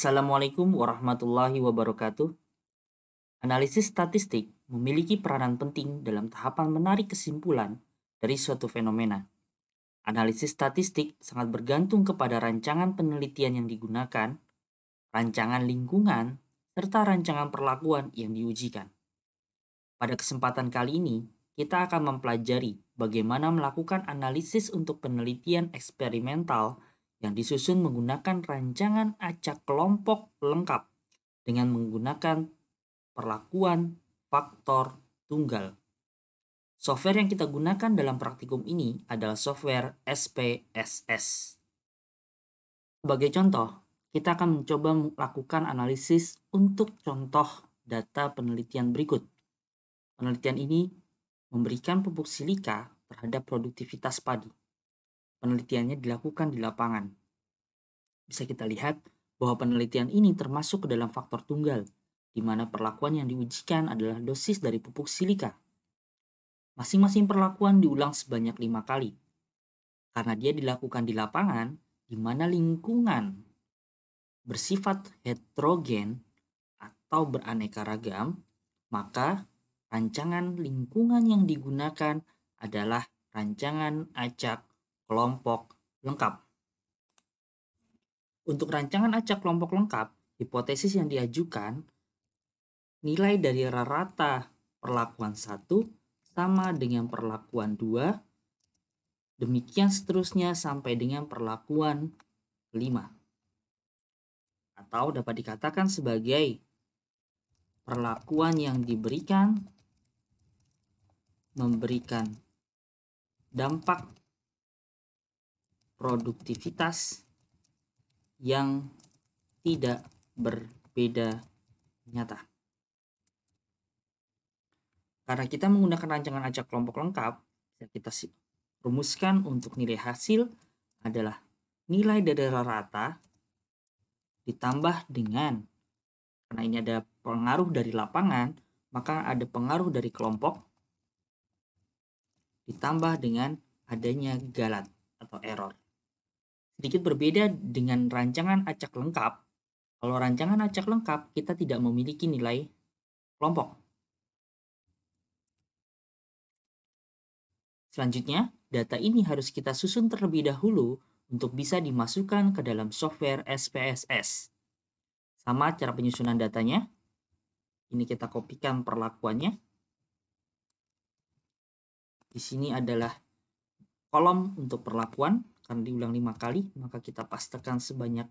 Assalamualaikum warahmatullahi wabarakatuh. Analisis statistik memiliki peranan penting dalam tahapan menarik kesimpulan dari suatu fenomena. Analisis statistik sangat bergantung kepada rancangan penelitian yang digunakan, rancangan lingkungan, serta rancangan perlakuan yang diujikan. Pada kesempatan kali ini, kita akan mempelajari bagaimana melakukan analisis untuk penelitian eksperimental yang disusun menggunakan rancangan acak kelompok lengkap dengan menggunakan perlakuan faktor tunggal. Software yang kita gunakan dalam praktikum ini adalah software SPSS. Sebagai contoh, kita akan mencoba melakukan analisis untuk contoh data penelitian berikut. Penelitian ini memberikan pupuk silika terhadap produktivitas padi penelitiannya dilakukan di lapangan. Bisa kita lihat bahwa penelitian ini termasuk ke dalam faktor tunggal, di mana perlakuan yang diujikan adalah dosis dari pupuk silika. Masing-masing perlakuan diulang sebanyak lima kali. Karena dia dilakukan di lapangan, di mana lingkungan bersifat heterogen atau beraneka ragam, maka rancangan lingkungan yang digunakan adalah rancangan acak kelompok lengkap. Untuk rancangan acak kelompok lengkap, hipotesis yang diajukan nilai dari rata perlakuan 1 sama dengan perlakuan 2, demikian seterusnya sampai dengan perlakuan 5. Atau dapat dikatakan sebagai perlakuan yang diberikan memberikan dampak produktivitas yang tidak berbeda nyata. Karena kita menggunakan rancangan acak kelompok lengkap, kita rumuskan untuk nilai hasil adalah nilai rata rata ditambah dengan karena ini ada pengaruh dari lapangan, maka ada pengaruh dari kelompok ditambah dengan adanya galat atau error sedikit berbeda dengan rancangan acak lengkap. Kalau rancangan acak lengkap, kita tidak memiliki nilai kelompok. Selanjutnya, data ini harus kita susun terlebih dahulu untuk bisa dimasukkan ke dalam software SPSS. Sama cara penyusunan datanya. Ini kita kopikan perlakuannya. Di sini adalah kolom untuk perlakuan, akan diulang lima kali, maka kita pastekan sebanyak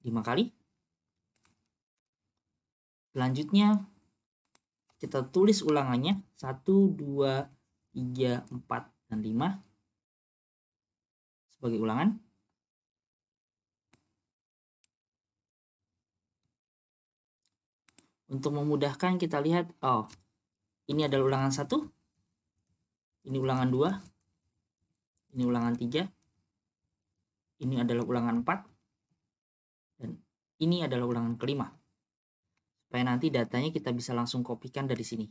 lima kali. Selanjutnya kita tulis ulangannya 1 2 3 4 dan 5 sebagai ulangan. Untuk memudahkan kita lihat oh ini adalah ulangan 1. Ini ulangan 2. Ini ulangan 3 ini adalah ulangan 4 dan ini adalah ulangan kelima supaya nanti datanya kita bisa langsung kopikan dari sini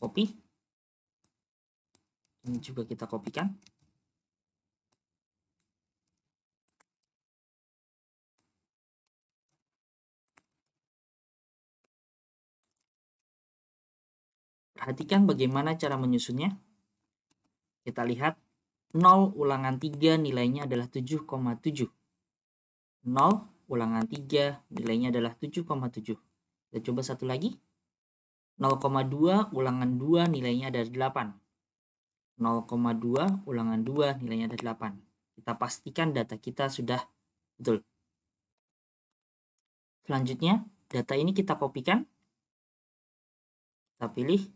copy ini juga kita kopikan perhatikan bagaimana cara menyusunnya kita lihat 0 ulangan 3 nilainya adalah 7,7. 0 ulangan 3 nilainya adalah 7,7. Kita coba satu lagi. 0,2 ulangan 2 nilainya ada 8. 0,2 ulangan 2 nilainya ada 8. Kita pastikan data kita sudah betul. Selanjutnya, data ini kita kopikan. Kita pilih.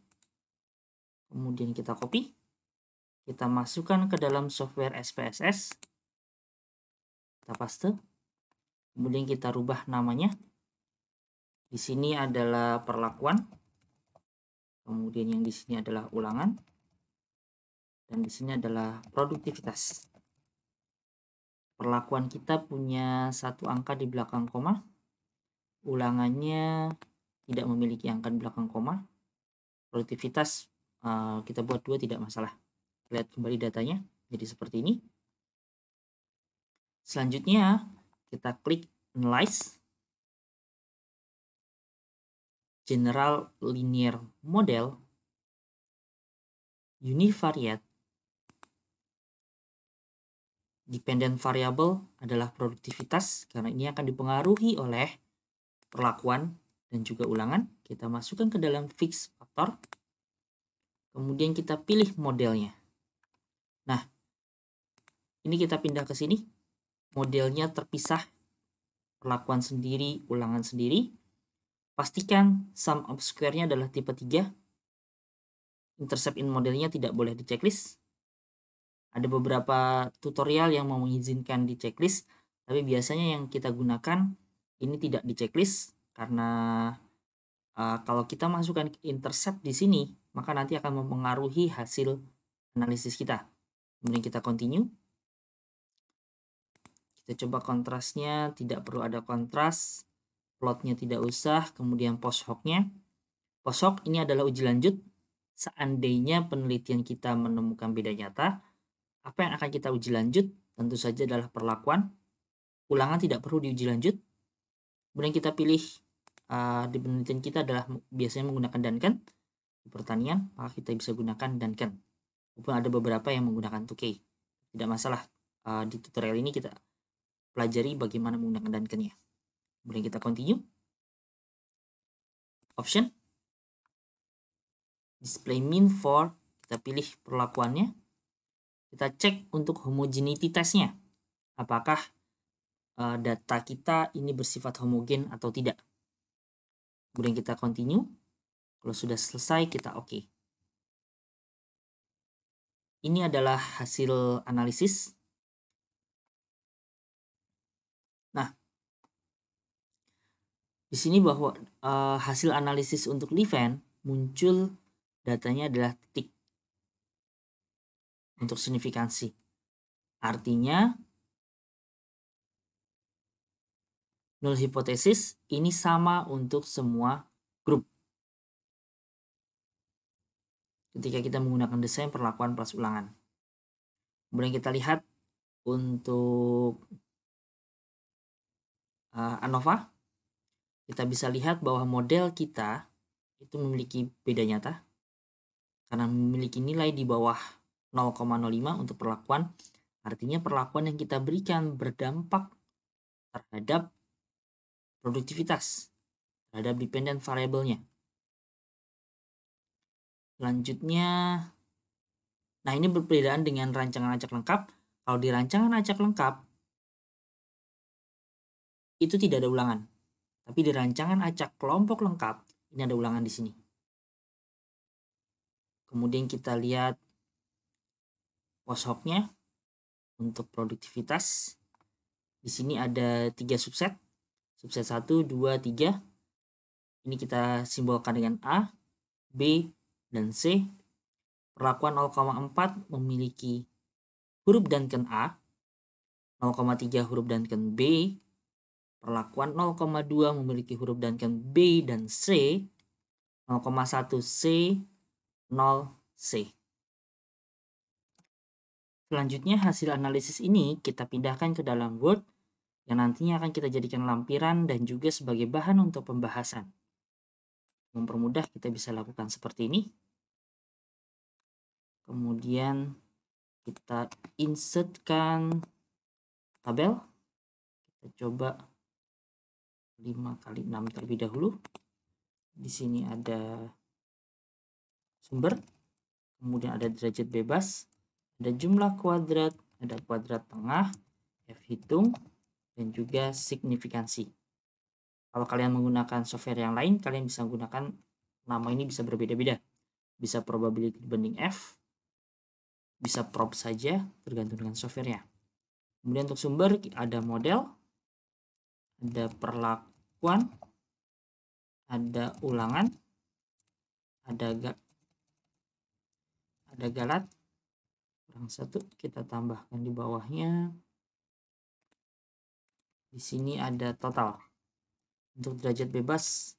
Kemudian kita copy. Kita masukkan ke dalam software SPSS. Kita paste. Kemudian kita rubah namanya. Di sini adalah perlakuan. Kemudian yang di sini adalah ulangan. Dan di sini adalah produktivitas. Perlakuan kita punya satu angka di belakang koma. Ulangannya tidak memiliki angka di belakang koma. Produktivitas eh, kita buat dua tidak masalah lihat kembali datanya jadi seperti ini selanjutnya kita klik analyze general linear model univariate dependent variable adalah produktivitas karena ini akan dipengaruhi oleh perlakuan dan juga ulangan. Kita masukkan ke dalam fixed factor. Kemudian kita pilih modelnya. Ini kita pindah ke sini. Modelnya terpisah, perlakuan sendiri, ulangan sendiri. Pastikan sum of square-nya adalah tipe 3. Intercept in modelnya tidak boleh di checklist. Ada beberapa tutorial yang mau mengizinkan di checklist, tapi biasanya yang kita gunakan ini tidak di checklist karena uh, kalau kita masukkan intercept di sini, maka nanti akan mempengaruhi hasil analisis kita. Kemudian kita continue. Kita coba kontrasnya, tidak perlu ada kontras. Plotnya tidak usah, kemudian post hoc Post hoc ini adalah uji lanjut. Seandainya penelitian kita menemukan beda nyata, apa yang akan kita uji lanjut? Tentu saja adalah perlakuan. Ulangan tidak perlu diuji lanjut. Kemudian kita pilih uh, di penelitian kita adalah biasanya menggunakan Duncan. Di pertanian, maka kita bisa gunakan Duncan. Walaupun ada beberapa yang menggunakan 2K. Tidak masalah, uh, di tutorial ini kita pelajari bagaimana menggunakan ya. Kemudian kita continue. Option. Display mean for. Kita pilih perlakuannya. Kita cek untuk homogeneity testnya. Apakah uh, data kita ini bersifat homogen atau tidak. Kemudian kita continue. Kalau sudah selesai, kita oke. Okay. Ini adalah hasil analisis Di sini bahwa uh, hasil analisis untuk Liven muncul datanya adalah titik untuk signifikansi. Artinya nol hipotesis ini sama untuk semua grup. Ketika kita menggunakan desain perlakuan plus ulangan. Kemudian kita lihat untuk uh, ANOVA kita bisa lihat bahwa model kita itu memiliki beda nyata karena memiliki nilai di bawah 0,05 untuk perlakuan. Artinya perlakuan yang kita berikan berdampak terhadap produktivitas, terhadap dependent variabelnya. Selanjutnya, nah ini berbedaan dengan rancangan acak lengkap. Kalau di rancangan acak lengkap, itu tidak ada ulangan tapi di rancangan acak kelompok lengkap, ini ada ulangan di sini. Kemudian kita lihat poshoknya untuk produktivitas. Di sini ada tiga subset. Subset 1, 2, 3. Ini kita simbolkan dengan A, B, dan C. Perlakuan 0,4 memiliki huruf dan ken A, 0,3 huruf dan ken B, Perlakuan 0,2 memiliki huruf dan kan B dan C. 0,1 C, 0 C. Selanjutnya hasil analisis ini kita pindahkan ke dalam Word yang nantinya akan kita jadikan lampiran dan juga sebagai bahan untuk pembahasan. Mempermudah kita bisa lakukan seperti ini. Kemudian kita insertkan tabel. Kita coba 5 kali 6 terlebih dahulu. Di sini ada sumber, kemudian ada derajat bebas, ada jumlah kuadrat, ada kuadrat tengah, F hitung, dan juga signifikansi. Kalau kalian menggunakan software yang lain, kalian bisa menggunakan nama ini bisa berbeda-beda. Bisa probability banding F, bisa prop saja, tergantung dengan softwarenya. Kemudian untuk sumber ada model, ada perlak kuan, ada ulangan, ada ga, ada galat, kurang satu kita tambahkan di bawahnya. Di sini ada total. Untuk derajat bebas,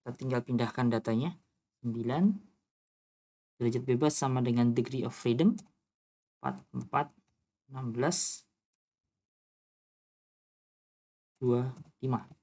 kita tinggal pindahkan datanya. 9. Derajat bebas sama dengan degree of freedom. 4, 4, 16, 2, 5.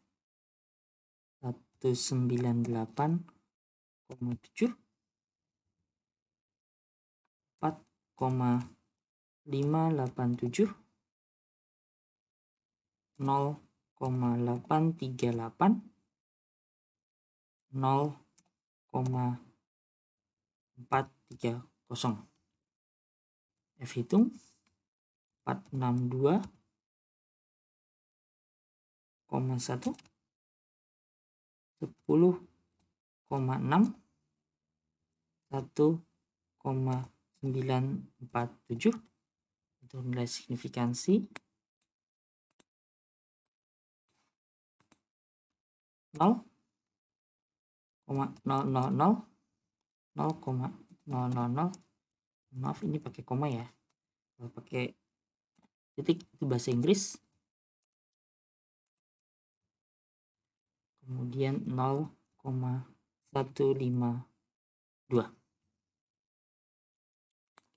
198,7 4,587 0,838 0,430 F hitung 462,1 10,6 1,947 untuk nilai signifikansi nol nol koma nol nol maaf ini pakai koma ya kalau pakai titik itu bahasa Inggris kemudian 0,152.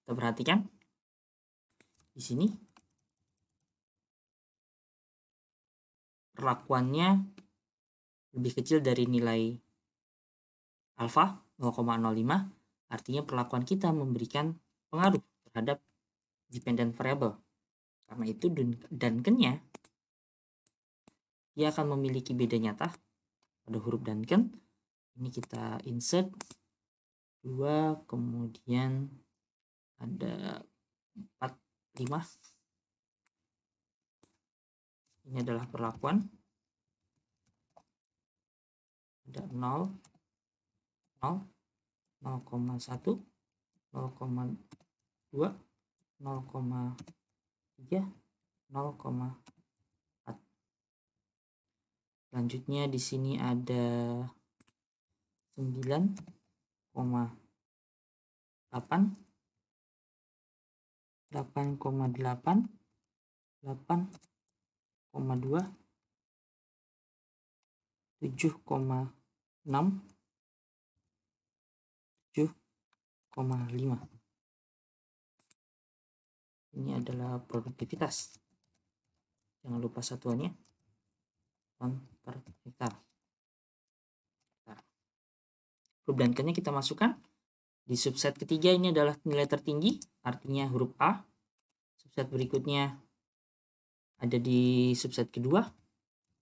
Kita perhatikan di sini perlakuannya lebih kecil dari nilai alfa 0,05 artinya perlakuan kita memberikan pengaruh terhadap dependent variable karena itu dan kenya dia akan memiliki beda nyata ada huruf dan kan ini kita insert dua kemudian ada empat lima ini adalah perlakuan ada nol nol nol koma satu nol koma dua nol koma tiga nol koma Selanjutnya di sini ada 9,8 8,8 8,2 7,6 7,5 ini adalah produktivitas jangan lupa satuannya per hektar. Nah, huruf dan k kita masukkan. Di subset ketiga ini adalah nilai tertinggi, artinya huruf A. Subset berikutnya ada di subset kedua,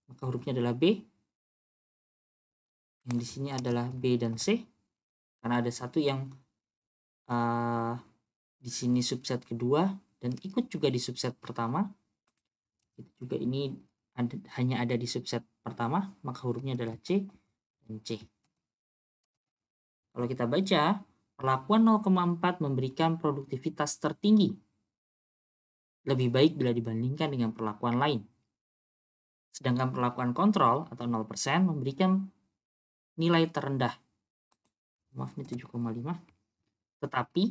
maka hurufnya adalah B. Yang di sini adalah B dan C, karena ada satu yang uh, di sini subset kedua dan ikut juga di subset pertama. Itu juga ini ada, hanya ada di subset pertama, maka hurufnya adalah C dan C. Kalau kita baca, perlakuan 0,4 memberikan produktivitas tertinggi. Lebih baik bila dibandingkan dengan perlakuan lain. Sedangkan perlakuan kontrol atau 0% memberikan nilai terendah. Maaf, ini 7,5. Tetapi,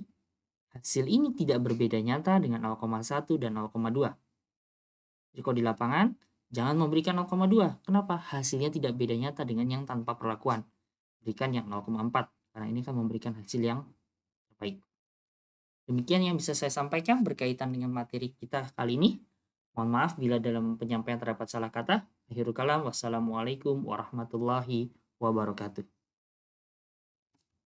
hasil ini tidak berbeda nyata dengan 0,1 dan 0,2. Jadi kalau di lapangan, Jangan memberikan 0,2. Kenapa? Hasilnya tidak beda nyata dengan yang tanpa perlakuan. Berikan yang 0,4 karena ini kan memberikan hasil yang terbaik. Demikian yang bisa saya sampaikan berkaitan dengan materi kita kali ini. Mohon maaf bila dalam penyampaian terdapat salah kata. Akhirul kalam, wassalamualaikum warahmatullahi wabarakatuh.